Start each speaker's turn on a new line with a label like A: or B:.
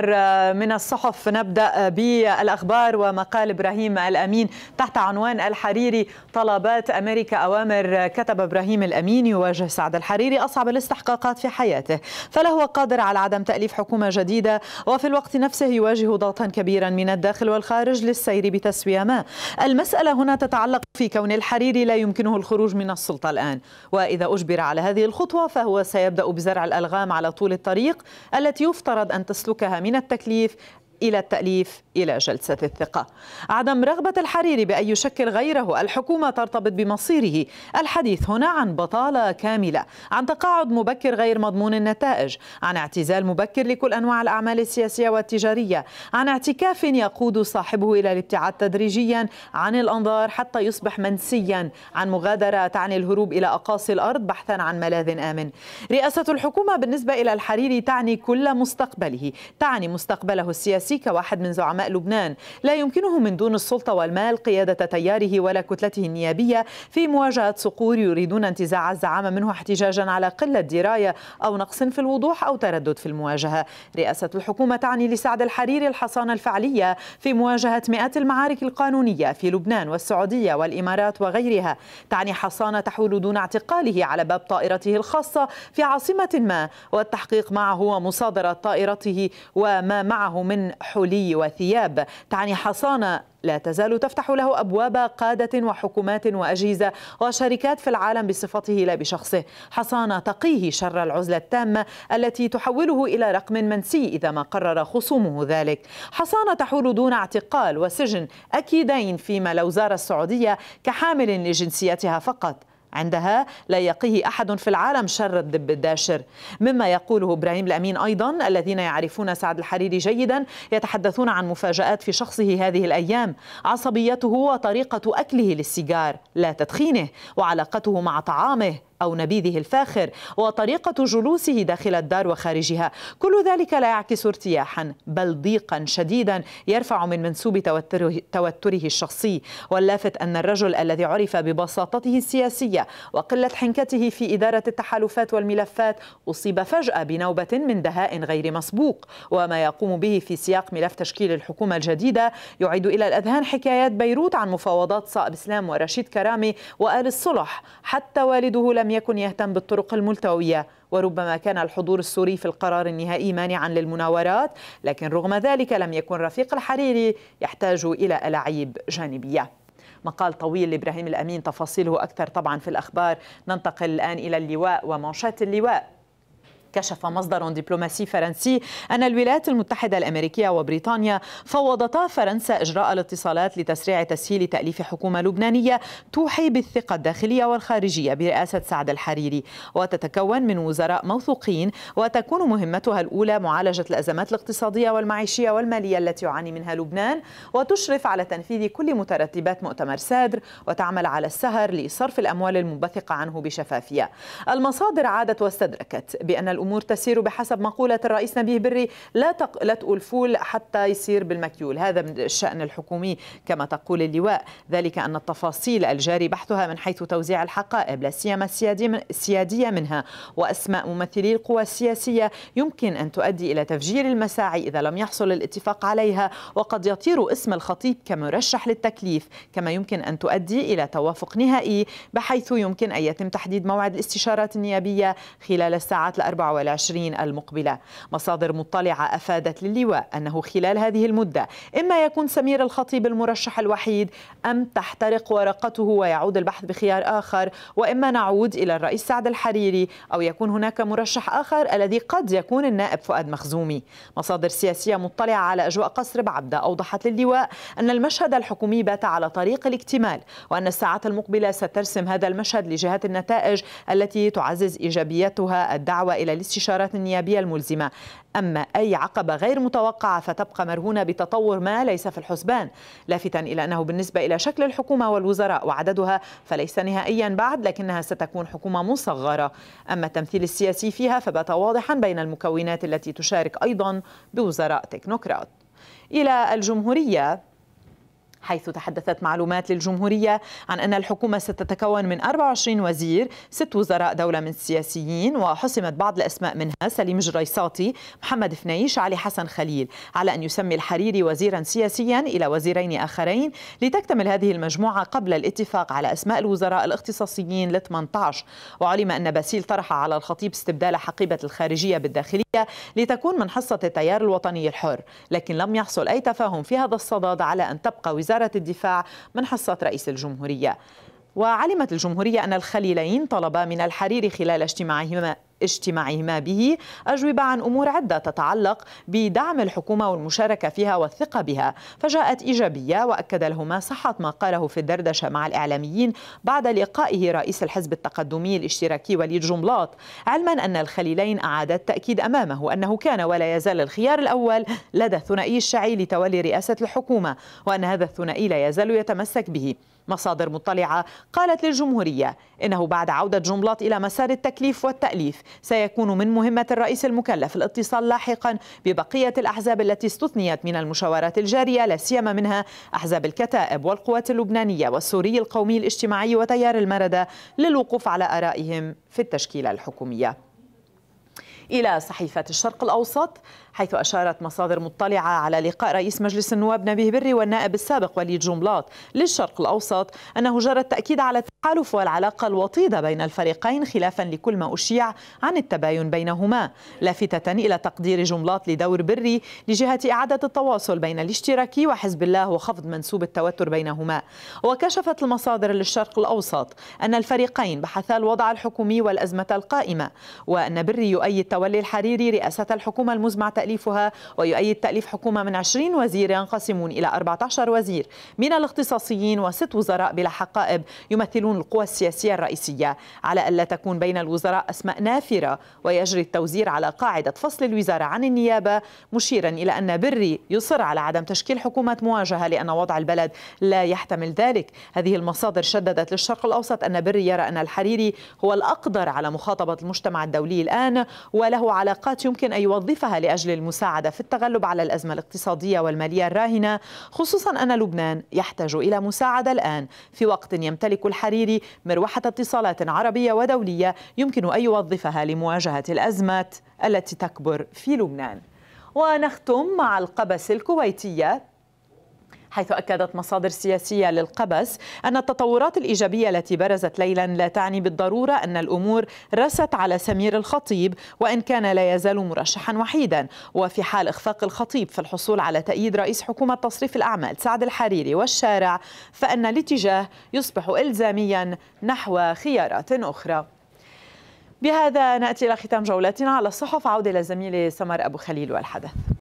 A: من الصحف نبدأ بالأخبار ومقال إبراهيم الأمين تحت عنوان الحريري طلبات أمريكا أوامر كتب إبراهيم الأمين يواجه سعد الحريري أصعب الاستحقاقات في حياته هو قادر على عدم تأليف حكومة جديدة وفي الوقت نفسه يواجه ضغطا كبيرا من الداخل والخارج للسير بتسوية ما المسألة هنا تتعلق في كون الحريري لا يمكنه الخروج من السلطة الآن وإذا أجبر على هذه الخطوة فهو سيبدأ بزرع الألغام على طول الطريق التي يفترض أن تسلكها من التكليف إلى التأليف إلى جلسة الثقة عدم رغبة الحريري بأن يشكل غيره الحكومة ترتبط بمصيره الحديث هنا عن بطالة كاملة عن تقاعد مبكر غير مضمون النتائج عن اعتزال مبكر لكل أنواع الأعمال السياسية والتجارية عن اعتكاف يقود صاحبه إلى الابتعاد تدريجيا عن الأنظار حتى يصبح منسيا عن مغادرة تعني الهروب إلى أقاصي الأرض بحثا عن ملاذ آمن رئاسة الحكومة بالنسبة إلى الحريري تعني كل مستقبله تعني مستقبله السياسي الرئيسي كواحد من زعماء لبنان لا يمكنه من دون السلطة والمال قيادة تياره ولا كتلته النيابية في مواجهة صقور يريدون انتزاع الزعامة منه احتجاجا على قلة دراية أو نقص في الوضوح أو تردد في المواجهة رئاسة الحكومة تعني لسعد الحريري الحصانة الفعلية في مواجهة مئات المعارك القانونية في لبنان والسعودية والإمارات وغيرها تعني حصانة تحول دون اعتقاله على باب طائرته الخاصة في عاصمة ما والتحقيق معه ومصادرة طائرته وما معه من حلي وثياب تعني حصانة لا تزال تفتح له أبواب قادة وحكومات وأجهزة وشركات في العالم بصفته لا بشخصه حصانة تقيه شر العزلة التامة التي تحوله إلى رقم منسي إذا ما قرر خصومه ذلك حصانة تحول دون اعتقال وسجن أكيدين فيما لو زار السعودية كحامل لجنسيتها فقط عندها لا يقيه أحد في العالم شر الدب الداشر مما يقوله إبراهيم الأمين أيضا الذين يعرفون سعد الحريري جيدا يتحدثون عن مفاجآت في شخصه هذه الأيام عصبيته وطريقة أكله للسيجار لا تدخينه وعلاقته مع طعامه أو نبيذه الفاخر وطريقة جلوسه داخل الدار وخارجها كل ذلك لا يعكس ارتياحا بل ضيقا شديدا يرفع من منسوب توتره, توتره الشخصي واللافت أن الرجل الذي عرف ببساطته السياسية وقلة حنكته في إدارة التحالفات والملفات أصيب فجأة بنوبة من دهاء غير مسبوق وما يقوم به في سياق ملف تشكيل الحكومة الجديدة يعيد إلى الأذهان حكايات بيروت عن مفاوضات صائب إسلام ورشيد كرامي وآل الصلح حتى والده لم يكن يهتم بالطرق الملتوية وربما كان الحضور السوري في القرار النهائي مانعا للمناورات لكن رغم ذلك لم يكن رفيق الحريري يحتاج إلى ألعيب جانبية مقال طويل لإبراهيم الأمين تفاصيله أكثر طبعا في الأخبار ننتقل الآن إلى اللواء ومنشات اللواء كشف مصدر دبلوماسي فرنسي أن الولايات المتحدة الأمريكية وبريطانيا فوضتا فرنسا إجراء الاتصالات لتسريع تسهيل تأليف حكومة لبنانية توحي بالثقة الداخلية والخارجية برئاسة سعد الحريري وتتكون من وزراء موثوقين وتكون مهمتها الأولى معالجة الأزمات الاقتصادية والمعيشية والمالية التي يعاني منها لبنان وتشرف على تنفيذ كل مترتبات مؤتمر سادر وتعمل على السهر لصرف الأموال المنبثقة عنه بشفافية المصادر عادت واستدركت بأن الامور تسير بحسب مقوله الرئيس نبيه بري لا تق... لا تقول فول حتى يصير بالمكيول هذا من الشان الحكومي كما تقول اللواء ذلك ان التفاصيل الجاري بحثها من حيث توزيع الحقائب لا سيما السياديه منها واسماء ممثلي القوى السياسيه يمكن ان تؤدي الى تفجير المساعي اذا لم يحصل الاتفاق عليها وقد يطير اسم الخطيب كمرشح للتكليف كما يمكن ان تؤدي الى توافق نهائي بحيث يمكن ان يتم تحديد موعد الاستشارات النيابيه خلال الساعات الأربع والعشرين المقبلة مصادر مطلعة أفادت للواء أنه خلال هذه المدة إما يكون سمير الخطيب المرشح الوحيد أم تحترق ورقته ويعود البحث بخيار آخر وإما نعود إلى الرئيس سعد الحريري أو يكون هناك مرشح آخر الذي قد يكون النائب فؤاد مخزومي مصادر سياسية مطلعة على أجواء قصر بعبدة أوضحت للواء أن المشهد الحكومي بات على طريق الاكتمال وأن الساعات المقبلة سترسم هذا المشهد لجهات النتائج التي تعزز إيجابيتها الدعوة إلى الاستشارات النيابية الملزمة أما أي عقبة غير متوقعة فتبقى مرهونة بتطور ما ليس في الحسبان لافتا إلى أنه بالنسبة إلى شكل الحكومة والوزراء وعددها فليس نهائيا بعد لكنها ستكون حكومة مصغرة أما التمثيل السياسي فيها فبات واضحا بين المكونات التي تشارك أيضا بوزراء تكنوقراط إلى الجمهورية حيث تحدثت معلومات للجمهورية عن أن الحكومة ستتكون من 24 وزير ست وزراء دولة من السياسيين وحسمت بعض الأسماء منها سليم جريساتي محمد فنيش علي حسن خليل على أن يسمي الحريري وزيرا سياسيا إلى وزيرين آخرين لتكتمل هذه المجموعة قبل الاتفاق على أسماء الوزراء الاختصاصيين ل 18 وعلم أن باسيل طرح على الخطيب استبدال حقيبة الخارجية بالداخلية لتكون من حصة التيار الوطني الحر لكن لم يحصل أي تفاهم في هذا الصدد على أن تبقى وزارة وزارة الدفاع من حصة رئيس الجمهورية وعلمت الجمهورية أن الخليلين طلبا من الحريري خلال اجتماعهما اجتماعهما به أجوبة عن أمور عدة تتعلق بدعم الحكومة والمشاركة فيها والثقة بها فجاءت إيجابية وأكد لهما صحة ما قاله في الدردشة مع الإعلاميين بعد لقائه رئيس الحزب التقدمي الاشتراكي وليد جملاط علما أن الخليلين أعاد التأكيد أمامه أنه كان ولا يزال الخيار الأول لدى الثنائي الشعي لتولي رئاسة الحكومة وأن هذا الثنائي لا يزال يتمسك به مصادر مطلعة قالت للجمهورية إنه بعد عودة جملات إلى مسار التكليف والتأليف سيكون من مهمة الرئيس المكلف الاتصال لاحقا ببقية الأحزاب التي استثنيت من المشاورات الجارية لا سيما منها أحزاب الكتائب والقوات اللبنانية والسوري القومي الاجتماعي وتيار المردة للوقوف على آرائهم في التشكيلة الحكومية إلى صحيفة الشرق الأوسط حيث أشارت مصادر مطلعة على لقاء رئيس مجلس النواب نبيه بري والنائب السابق وليد جملاط للشرق الأوسط أنه جرى التأكيد على التحالف والعلاقة الوطيدة بين الفريقين خلافا لكل ما أشيع عن التباين بينهما لافتة إلى تقدير جملاط لدور بري لجهة إعادة التواصل بين الاشتراكي وحزب الله وخفض منسوب التوتر بينهما وكشفت المصادر للشرق الأوسط أن الفريقين بحثا الوضع الحكومي والأزمة القائمة وأن بري يؤيد تولي الحريري رئاسة الحكومة المزمعة تأليفها ويؤيد تأليف حكومة من 20 وزير ينقسمون إلى 14 وزير من الاختصاصيين وست وزراء بلا حقائب يمثلون القوى السياسية الرئيسية على ألا تكون بين الوزراء أسماء نافرة ويجري التوزير على قاعدة فصل الوزارة عن النيابة مشيرا إلى أن بري يصر على عدم تشكيل حكومة مواجهة لأن وضع البلد لا يحتمل ذلك هذه المصادر شددت للشرق الأوسط أن بري يرى أن الحريري هو الأقدر على مخاطبة المجتمع الدولي الآن وله علاقات يمكن أن يوظفها لأجل المساعدة في التغلب على الأزمة الاقتصادية والمالية الراهنة خصوصا أن لبنان يحتاج إلى مساعدة الآن في وقت يمتلك الحريري مروحة اتصالات عربية ودولية يمكن أن يوظفها لمواجهة الأزمات التي تكبر في لبنان ونختم مع القبس الكويتية حيث أكدت مصادر سياسية للقبس أن التطورات الإيجابية التي برزت ليلا لا تعني بالضرورة أن الأمور رست على سمير الخطيب وإن كان لا يزال مرشحا وحيدا وفي حال إخفاق الخطيب في الحصول على تأييد رئيس حكومة تصريف الأعمال سعد الحريري والشارع فإن الاتجاه يصبح إلزاميا نحو خيارات أخرى بهذا نأتي إلى ختام جولتنا على الصحف عودة إلى زميلي سمر أبو خليل والحدث